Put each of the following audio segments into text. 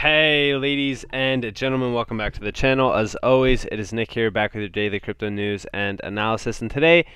Hey ladies and gentlemen, welcome back to the channel. As always, it is Nick here back with your daily crypto news and analysis. And today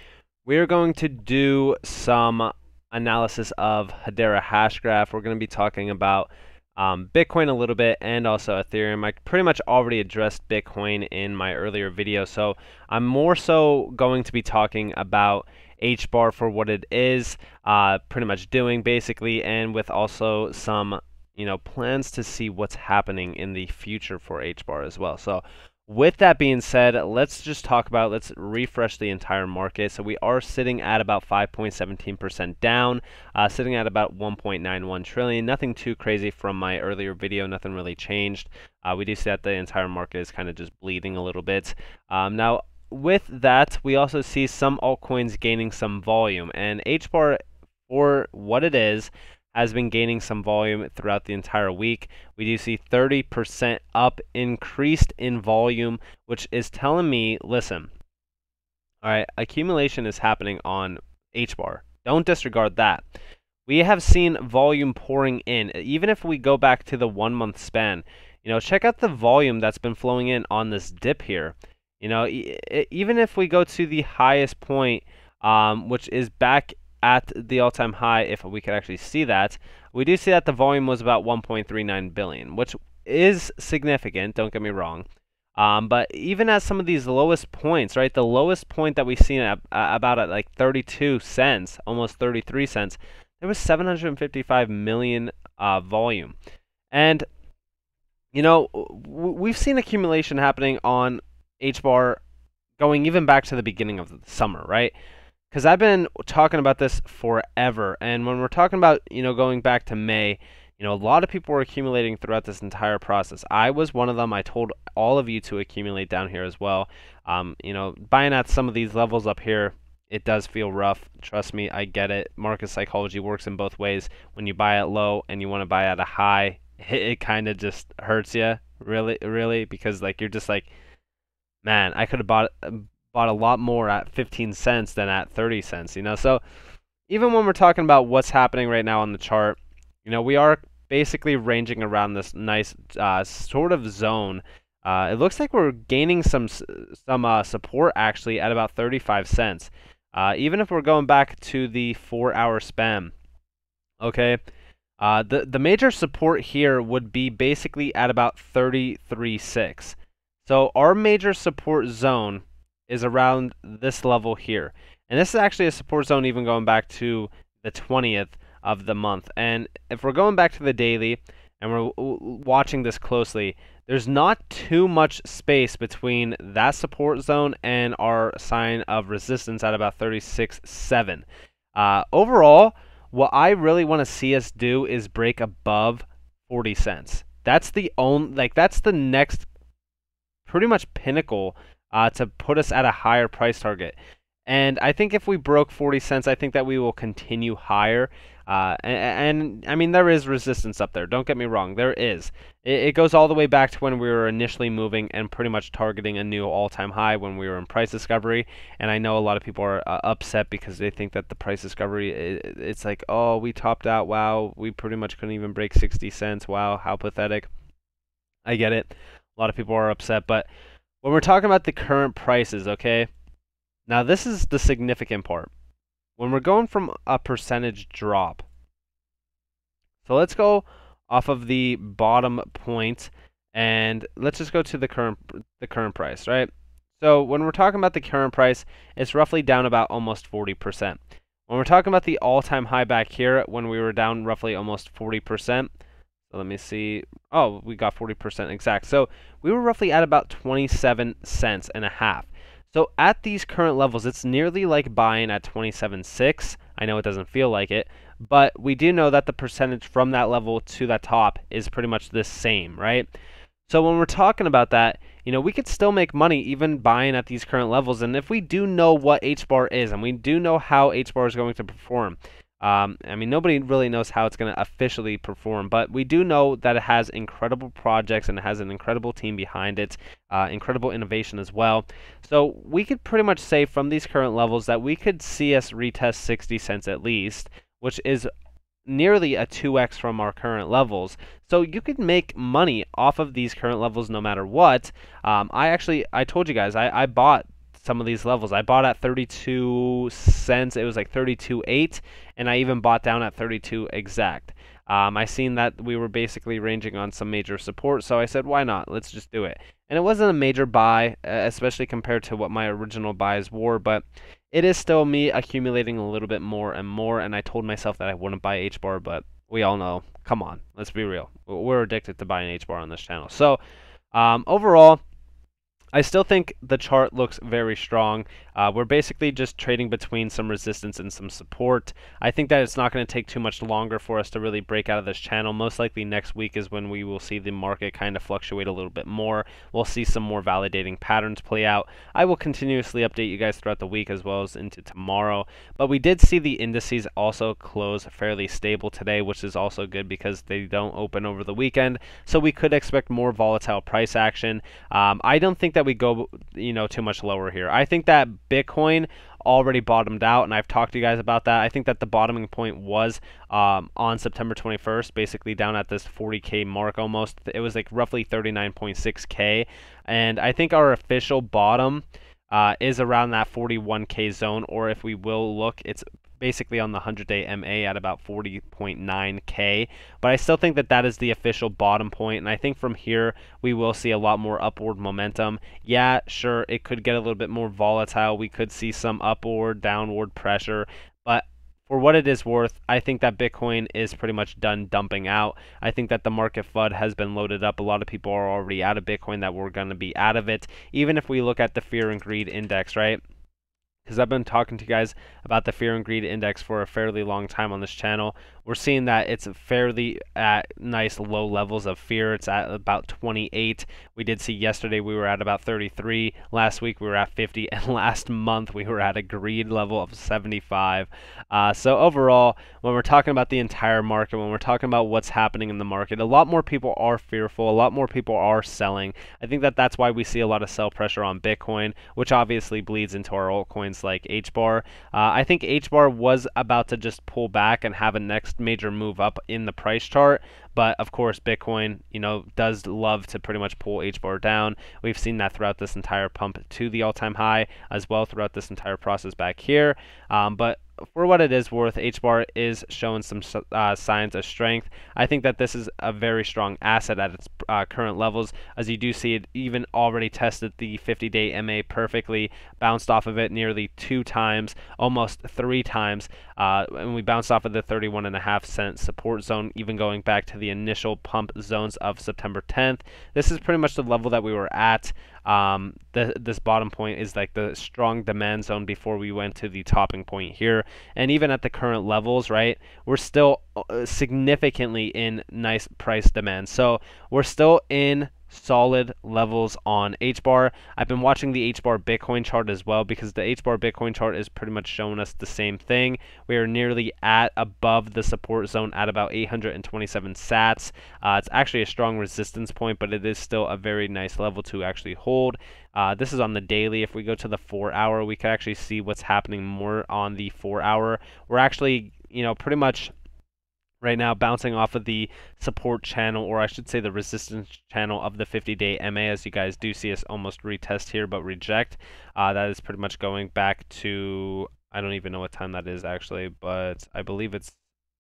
we are going to do some analysis of Hedera Hashgraph. We're going to be talking about um, Bitcoin a little bit and also Ethereum. I pretty much already addressed Bitcoin in my earlier video, so I'm more so going to be talking about HBAR for what it is, uh, pretty much doing basically, and with also some you know, plans to see what's happening in the future for HBAR as well. So with that being said, let's just talk about, let's refresh the entire market. So we are sitting at about 5.17% down, uh, sitting at about 1.91 trillion. Nothing too crazy from my earlier video, nothing really changed. Uh, we do see that the entire market is kind of just bleeding a little bit. Um, now, with that, we also see some altcoins gaining some volume, and HBAR, for what it is, has been gaining some volume throughout the entire week. We do see 30% up increased in volume, which is telling me, listen, all right, accumulation is happening on HBAR. Don't disregard that. We have seen volume pouring in. Even if we go back to the one month span, you know, check out the volume that's been flowing in on this dip here. You know, e even if we go to the highest point, um, which is back at the all-time high if we could actually see that. We do see that the volume was about 1.39 billion, which is significant, don't get me wrong. Um, but even at some of these lowest points, right, the lowest point that we've seen at, uh, about at like 32 cents, almost 33 cents, there was 755 million uh, volume. And, you know, we've seen accumulation happening on HBAR going even back to the beginning of the summer, right? because I've been talking about this forever. And when we're talking about, you know, going back to May, you know, a lot of people were accumulating throughout this entire process. I was one of them. I told all of you to accumulate down here as well. Um, you know, buying at some of these levels up here, it does feel rough. Trust me, I get it. Market psychology works in both ways. When you buy at low and you want to buy at a high, it, it kind of just hurts you, really, really, because like you're just like, man, I could have bought bought a lot more at 15 cents than at 30 cents, you know? So even when we're talking about what's happening right now on the chart, you know, we are basically ranging around this nice uh, sort of zone. Uh, it looks like we're gaining some some uh, support actually at about 35 cents. Uh, even if we're going back to the four-hour spam, okay, uh, the the major support here would be basically at about 33.6. So our major support zone is around this level here. And this is actually a support zone even going back to the 20th of the month. And if we're going back to the daily and we're watching this closely, there's not too much space between that support zone and our sign of resistance at about 36.7. Uh, overall, what I really want to see us do is break above 40 cents. That's the only, like, that's the next pretty much pinnacle uh, to put us at a higher price target. And I think if we broke 40 cents, I think that we will continue higher. Uh, and, and, I mean, there is resistance up there. Don't get me wrong, there is. It, it, goes all the way back to when we were initially moving and pretty much targeting a new all time high when we were in price discovery. And I know a lot of people are uh, upset because they think that the price discovery, it, it's like, oh, we topped out. Wow, we pretty much couldn't even break 60 cents. Wow, how pathetic. I get it. A lot of people are upset, but when we're talking about the current prices, okay? Now, this is the significant part. When we're going from a percentage drop, so let's go off of the bottom point and let's just go to the current the current price, right? So when we're talking about the current price, it's roughly down about almost 40%. When we're talking about the all-time high back here when we were down roughly almost 40%, so let me see. Oh, we got 40% exact. So we were roughly at about 27 cents and a half. So at these current levels, it's nearly like buying at 27.6. I know it doesn't feel like it, but we do know that the percentage from that level to that top is pretty much the same, right? So when we're talking about that, you know, we could still make money even buying at these current levels. And if we do know what H bar is and we do know how H bar is going to perform, um, I mean, nobody really knows how it's going to officially perform, but we do know that it has incredible projects and it has an incredible team behind it, uh, incredible innovation as well. So we could pretty much say from these current levels that we could see us retest 60 cents at least, which is nearly a 2x from our current levels. So you could make money off of these current levels no matter what. Um, I actually, I told you guys, I, I bought some of these levels. I bought at 32 cents. It was like 32.8, and I even bought down at 32 exact. Um, I seen that we were basically ranging on some major support, so I said, why not? Let's just do it. And it wasn't a major buy, especially compared to what my original buys were, but it is still me accumulating a little bit more and more. And I told myself that I wouldn't buy H bar, but we all know. Come on, let's be real. We're addicted to buying H bar on this channel. So um, overall, I still think the chart looks very strong. Uh, we're basically just trading between some resistance and some support. I think that it's not going to take too much longer for us to really break out of this channel. Most likely next week is when we will see the market kind of fluctuate a little bit more. We'll see some more validating patterns play out. I will continuously update you guys throughout the week as well as into tomorrow. But we did see the indices also close fairly stable today, which is also good because they don't open over the weekend. So we could expect more volatile price action. Um, I don't think that that we go, you know, too much lower here. I think that Bitcoin already bottomed out, and I've talked to you guys about that. I think that the bottoming point was um, on September 21st, basically down at this 40k mark almost. It was like roughly 39.6k, and I think our official bottom. Uh, is around that 41k zone, or if we will look, it's basically on the 100 day MA at about 40.9K. But I still think that that is the official bottom point, and I think from here we will see a lot more upward momentum. Yeah, sure, it could get a little bit more volatile. We could see some upward, downward pressure, but for what it is worth, I think that Bitcoin is pretty much done dumping out. I think that the market FUD has been loaded up. A lot of people are already out of Bitcoin that we're going to be out of it. Even if we look at the fear and greed index, right? because I've been talking to you guys about the Fear and Greed Index for a fairly long time on this channel we're seeing that it's fairly at nice low levels of fear. It's at about 28. We did see yesterday we were at about 33. Last week we were at 50, and last month we were at a greed level of 75. Uh, so overall, when we're talking about the entire market, when we're talking about what's happening in the market, a lot more people are fearful. A lot more people are selling. I think that that's why we see a lot of sell pressure on Bitcoin, which obviously bleeds into our altcoins like HBAR. Uh, I think HBAR was about to just pull back and have a next major move up in the price chart but of course, Bitcoin, you know, does love to pretty much pull H bar down. We've seen that throughout this entire pump to the all time high as well throughout this entire process back here. Um, but for what it is worth, H bar is showing some uh, signs of strength. I think that this is a very strong asset at its uh, current levels, as you do see it even already tested the 50 day MA perfectly, bounced off of it nearly two times, almost three times, uh, and we bounced off of the 31 and a half cent support zone, even going back to the initial pump zones of September 10th. This is pretty much the level that we were at. Um, the, this bottom point is like the strong demand zone before we went to the topping point here. And even at the current levels, right, we're still uh, significantly in nice price demand. So we're still in solid levels on HBAR. I've been watching the HBAR Bitcoin chart as well because the HBAR Bitcoin chart is pretty much showing us the same thing. We are nearly at above the support zone at about 827 sats. Uh, it's actually a strong resistance point, but it is still a very nice level to actually hold. Uh, this is on the daily. If we go to the four hour, we can actually see what's happening more on the four hour. We're actually, you know, pretty much right now bouncing off of the support channel or I should say the resistance channel of the 50 day MA as you guys do see us almost retest here but reject uh, that is pretty much going back to I don't even know what time that is actually but I believe it's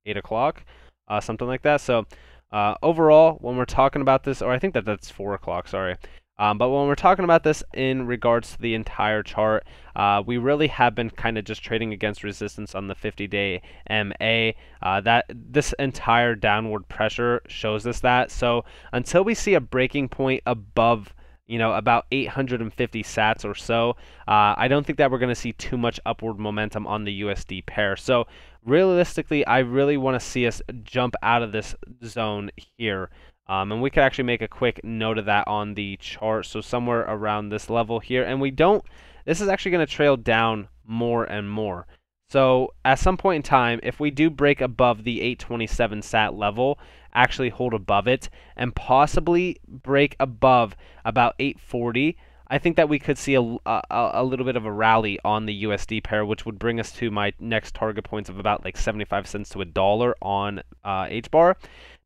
8 o'clock uh, something like that so uh, overall when we're talking about this or I think that that's 4 o'clock sorry um, but when we're talking about this in regards to the entire chart, uh, we really have been kind of just trading against resistance on the 50-day MA. Uh, that this entire downward pressure shows us that. So until we see a breaking point above you know, about 850 sats or so. Uh, I don't think that we're going to see too much upward momentum on the USD pair. So realistically, I really want to see us jump out of this zone here. Um, and we could actually make a quick note of that on the chart. So somewhere around this level here. And we don't, this is actually going to trail down more and more. So at some point in time, if we do break above the 827 sat level, actually hold above it and possibly break above about 840, I think that we could see a, a, a little bit of a rally on the USD pair, which would bring us to my next target points of about like 75 cents to a dollar on uh, bar.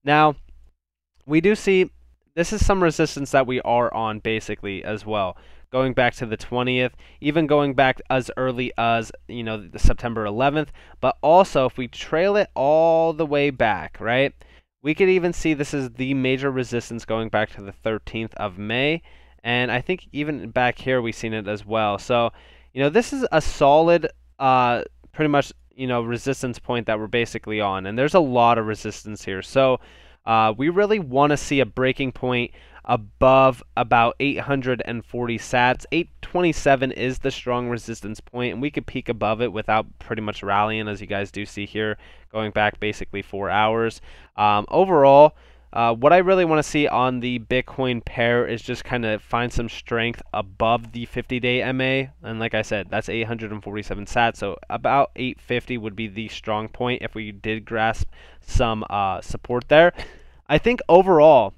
Now, we do see this is some resistance that we are on basically as well. Going back to the 20th, even going back as early as, you know, the September 11th, but also if we trail it all the way back, right? We could even see this is the major resistance going back to the 13th of May, and I think even back here we've seen it as well. So, you know, this is a solid uh pretty much, you know, resistance point that we're basically on, and there's a lot of resistance here. So, uh, we really want to see a breaking point above about 840 sats. 827 is the strong resistance point, and we could peak above it without pretty much rallying, as you guys do see here, going back basically four hours. Um, overall, uh, what I really want to see on the Bitcoin pair is just kind of find some strength above the 50 day MA. And like I said, that's 847 sat. So about 850 would be the strong point if we did grasp some uh, support there. I think overall,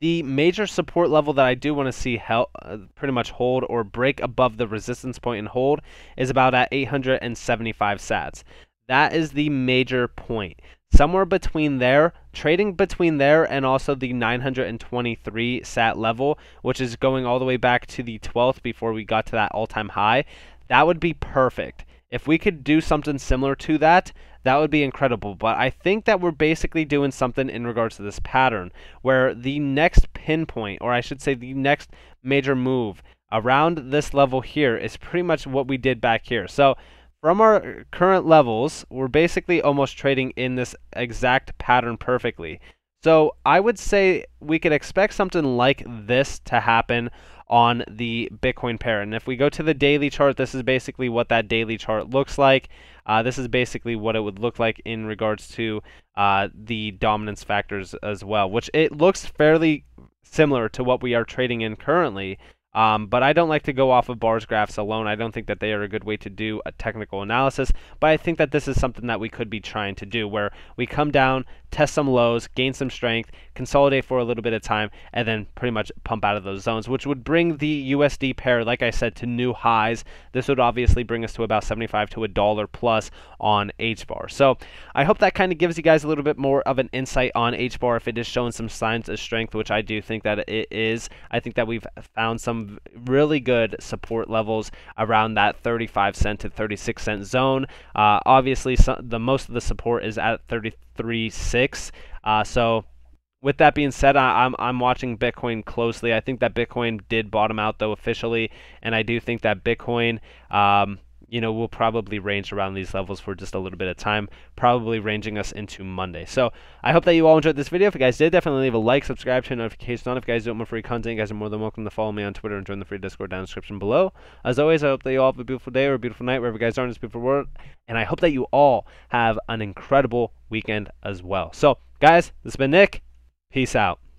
the major support level that I do want to see help, uh, pretty much hold or break above the resistance point and hold is about at 875 sats. That is the major point somewhere between there, trading between there and also the 923 sat level, which is going all the way back to the 12th before we got to that all time high. That would be perfect. If we could do something similar to that, that would be incredible. But I think that we're basically doing something in regards to this pattern where the next pinpoint, or I should say the next major move around this level here, is pretty much what we did back here. So from our current levels, we're basically almost trading in this exact pattern perfectly. So I would say we could expect something like this to happen on the Bitcoin pair. And if we go to the daily chart, this is basically what that daily chart looks like. Uh, this is basically what it would look like in regards to uh, the dominance factors as well, which it looks fairly similar to what we are trading in currently. Um, but I don't like to go off of bars graphs alone. I don't think that they are a good way to do a technical analysis. But I think that this is something that we could be trying to do, where we come down test some lows, gain some strength, consolidate for a little bit of time, and then pretty much pump out of those zones, which would bring the USD pair, like I said, to new highs. This would obviously bring us to about 75 to a dollar plus on HBAR. So I hope that kind of gives you guys a little bit more of an insight on HBAR if it is showing some signs of strength, which I do think that it is. I think that we've found some really good support levels around that 35 cent to 36 cent zone. Uh, obviously, the most of the support is at 30 three six. Uh, so with that being said, I, am I'm, I'm watching Bitcoin closely. I think that Bitcoin did bottom out though officially, and I do think that Bitcoin. Um, you know, we will probably range around these levels for just a little bit of time, probably ranging us into Monday. So I hope that you all enjoyed this video. If you guys did, definitely leave a like, subscribe, turn notifications on. If you guys don't want free content, you guys are more than welcome to follow me on Twitter and join the free Discord down in the description below. As always, I hope that you all have a beautiful day or a beautiful night wherever you guys are in this beautiful world. And I hope that you all have an incredible weekend as well. So, guys, this has been Nick. Peace out.